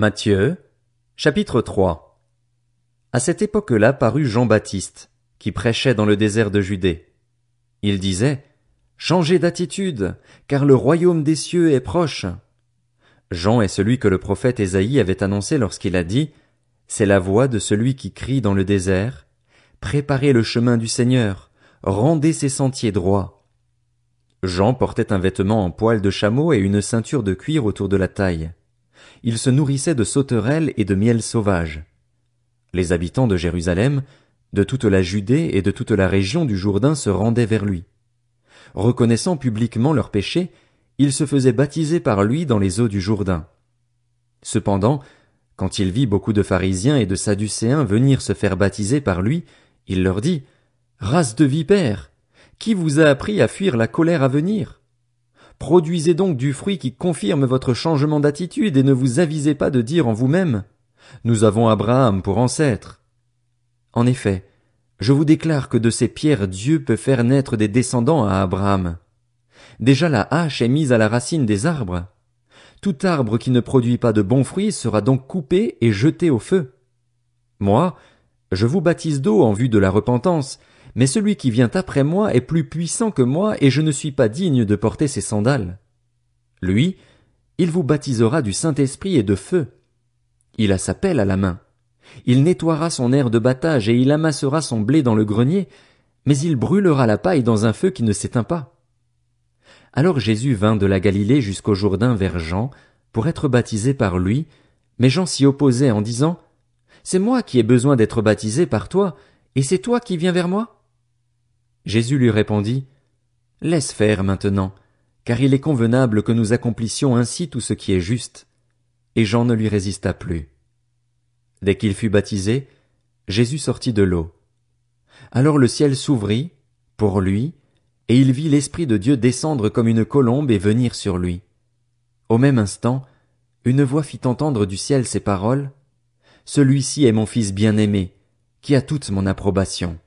Matthieu, chapitre 3 À cette époque-là parut Jean-Baptiste, qui prêchait dans le désert de Judée. Il disait, Changez d'attitude, car le royaume des cieux est proche. Jean est celui que le prophète Ésaïe avait annoncé lorsqu'il a dit, C'est la voix de celui qui crie dans le désert, Préparez le chemin du Seigneur, rendez ses sentiers droits. Jean portait un vêtement en poil de chameau et une ceinture de cuir autour de la taille. Il se nourrissait de sauterelles et de miel sauvage. Les habitants de Jérusalem, de toute la Judée et de toute la région du Jourdain se rendaient vers lui. Reconnaissant publiquement leur péché, ils se faisaient baptiser par lui dans les eaux du Jourdain. Cependant, quand il vit beaucoup de pharisiens et de sadducéens venir se faire baptiser par lui, il leur dit, Race de vipères! Qui vous a appris à fuir la colère à venir? Produisez donc du fruit qui confirme votre changement d'attitude et ne vous avisez pas de dire en vous-même Nous avons Abraham pour ancêtre. En effet, je vous déclare que de ces pierres Dieu peut faire naître des descendants à Abraham. Déjà la hache est mise à la racine des arbres. Tout arbre qui ne produit pas de bons fruits sera donc coupé et jeté au feu. Moi, je vous baptise d'eau en vue de la repentance, mais celui qui vient après moi est plus puissant que moi, et je ne suis pas digne de porter ses sandales. Lui, il vous baptisera du Saint-Esprit et de feu. Il a sa pelle à la main. Il nettoiera son air de battage, et il amassera son blé dans le grenier, mais il brûlera la paille dans un feu qui ne s'éteint pas. Alors Jésus vint de la Galilée jusqu'au Jourdain vers Jean, pour être baptisé par lui, mais Jean s'y opposait en disant, C'est moi qui ai besoin d'être baptisé par toi, et c'est toi qui viens vers moi? Jésus lui répondit. Laisse faire maintenant, car il est convenable que nous accomplissions ainsi tout ce qui est juste. Et Jean ne lui résista plus. Dès qu'il fut baptisé, Jésus sortit de l'eau. Alors le ciel s'ouvrit, pour lui, et il vit l'Esprit de Dieu descendre comme une colombe et venir sur lui. Au même instant, une voix fit entendre du ciel ces paroles. Celui-ci est mon Fils bien-aimé, qui a toute mon approbation.